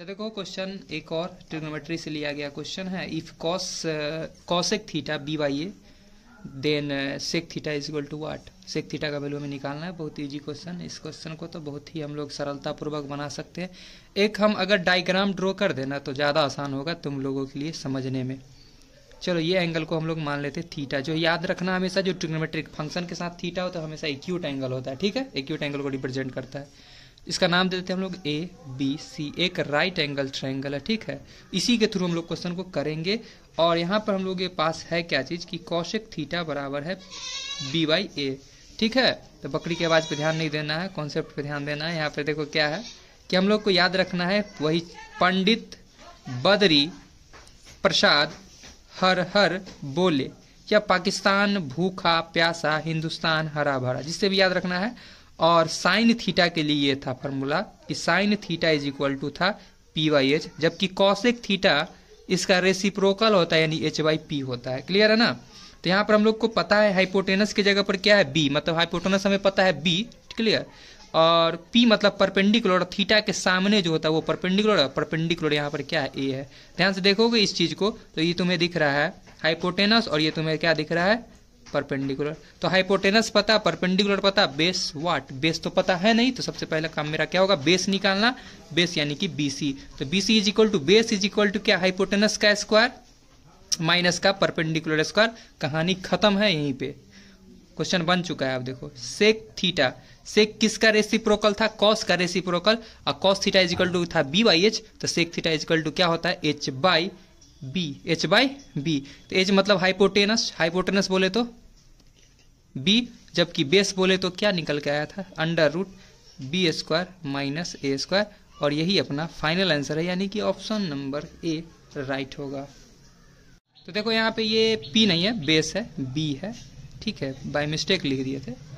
तो देखो क्वेश्चन एक और ट्रिग्नोमेट्री से लिया गया क्वेश्चन है if cos cosec theta b by a then sec theta is equal to what sec theta का वैल्यू हमें निकालना है बहुत इजी क्वेश्चन इस क्वेश्चन को तो बहुत ही हम लोग सरलतापूर्वक बना सकते हैं एक हम अगर डायग्राम ड्रॉ कर देना तो ज़्यादा आसान होगा तुम लोगों के लिए समझने में चलो ये एंगल को हम लोग मान लेते हैं थीटा जो याद रखना हमेशा जो ट्रिग्नोमेट्रिक फंक्शन के साथ थीटा हो तो हमेशा एक्यूट एंगल होता है ठीक है एक्यूट एंगल को रिप्रेजेंट करता है इसका नाम दे देते हैं हम लोग ए बी सी एक राइट एंगल ट्रायंगल है ठीक है इसी के थ्रू हम लोग क्वेश्चन को करेंगे और यहाँ पर हम लोग के पास है क्या चीज़ कि कौशिक थीटा बराबर है बी वाई ए ठीक है तो बकरी के आवाज़ पे ध्यान नहीं देना है कॉन्सेप्ट पे ध्यान देना है यहाँ पे देखो क्या है कि हम लोग को याद रखना है वही पंडित बदरी प्रसाद हर हर बोले या पाकिस्तान भूखा प्यासा हिंदुस्तान हरा भरा जिससे भी याद रखना है और साइन थीटा के लिए ये था फार्मूला कि sine theta is equal to था पी वाई एच जबकि कॉशिक थीटा इसका रेसिप्रोकल होता है यानी एच वाई पी होता है क्लियर है ना तो यहाँ पर हम लोग को पता है हाइपोटेनस की जगह पर क्या है बी मतलब हाइपोटेनस हमें पता है बी क्लियर और पी मतलब परपेंडिकुलर थीटा के सामने जो होता है वो परपेंडिकुलर परपेंडिकुलर यहाँ पर क्या है ए है ध्यान से देखोगे इस चीज़ को तो ये तुम्हें दिख रहा है हाइपोटेनस और ये तुम्हें क्या दिख रहा है परपेंडिकुलर तो हाइपोटेनस पता परपेंडिकुलर पता बेस व्हाट बेस तो पता है नहीं तो सबसे पहला काम मेरा क्या होगा बेस निकालना बेस यानी कि बीसी तो BC is equal to base is equal to क्या हाइपोटेनस का स्क्वायर माइनस का परपेंडिकुलर स्क्वायर कहानी खत्म है यहीं पे क्वेश्चन बन चुका है आप देखो सेक थीटा सेक किसका रेसिप्रोकल था कॉस का रेसिप्रोकल और cos theta is equal to था बी बाई एच तो sec theta is equal to क्या होता है H by B H by B तो एच मतलब हाइपोटेनस हाइपोटेनस बोले तो बी जबकि बेस बोले तो क्या निकल के आया था under root B square minus A square और यही अपना फाइनल आंसर है यानी कि ऑप्शन नंबर ए राइट होगा तो देखो यहाँ पे ये पी नहीं है बेस है बी है ठीक है बाय मिस्टेक लिख दिए थे